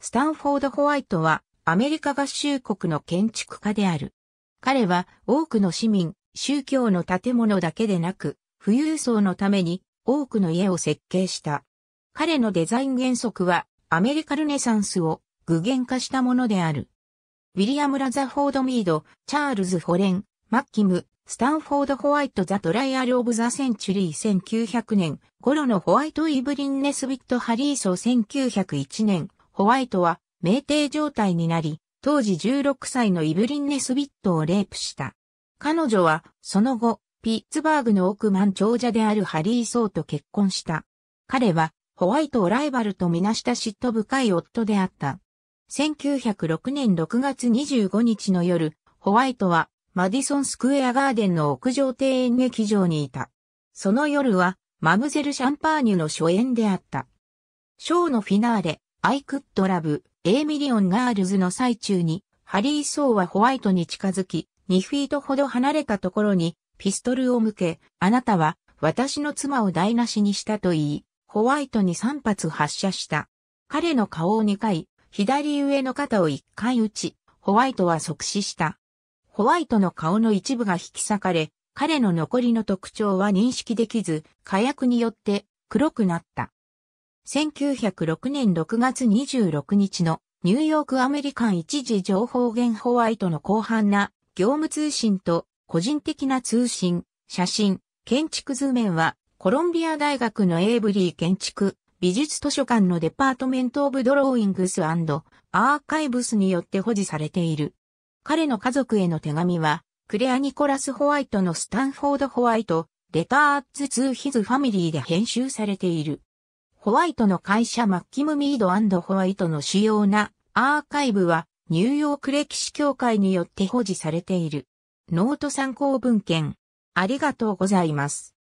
スタンフォード・ホワイトはアメリカ合衆国の建築家である。彼は多くの市民、宗教の建物だけでなく、富裕層のために多くの家を設計した。彼のデザイン原則はアメリカルネサンスを具現化したものである。ウィリアム・ラザフォード・ミード、チャールズ・ホレン、マッキム、スタンフォード・ホワイト・ザ・トライアル・オブ・ザ・センチュリー1900年頃のホワイト・イブリン・ネスィット・ハリーソー1901年ホワイトは酩酊状態になり、当時16歳のイブリン・ネスビットをレイプした。彼女は、その後、ピッツバーグの億万長者であるハリー・ソーと結婚した。彼は、ホワイトをライバルとみなした嫉妬深い夫であった。1906年6月25日の夜、ホワイトは、マディソンスクエアガーデンの屋上庭園劇場にいた。その夜は、マムゼル・シャンパーニュの初演であった。ショーのフィナーレ、I could love, A million girls の最中に、ハリー・ソーはホワイトに近づき、2フィートほど離れたところに、ピストルを向け、あなたは、私の妻を台無しにしたと言い、ホワイトに3発発射した。彼の顔を2回、左上の肩を1回打ち、ホワイトは即死した。ホワイトの顔の一部が引き裂かれ、彼の残りの特徴は認識できず、火薬によって黒くなった。1906年6月26日のニューヨークアメリカン一時情報源ホワイトの広範な業務通信と個人的な通信、写真、建築図面はコロンビア大学のエイブリー建築美術図書館のデパートメントオブドローイングスアーカイブスによって保持されている。彼の家族への手紙はクレア・ニコラス・ホワイトのスタンフォード・ホワイト、レター・アッツ・ツー・ヒズ・ファミリーで編集されている。ホワイトの会社マッキム・ミードホワイトの主要なアーカイブはニューヨーク歴史協会によって保持されている。ノート参考文献。ありがとうございます。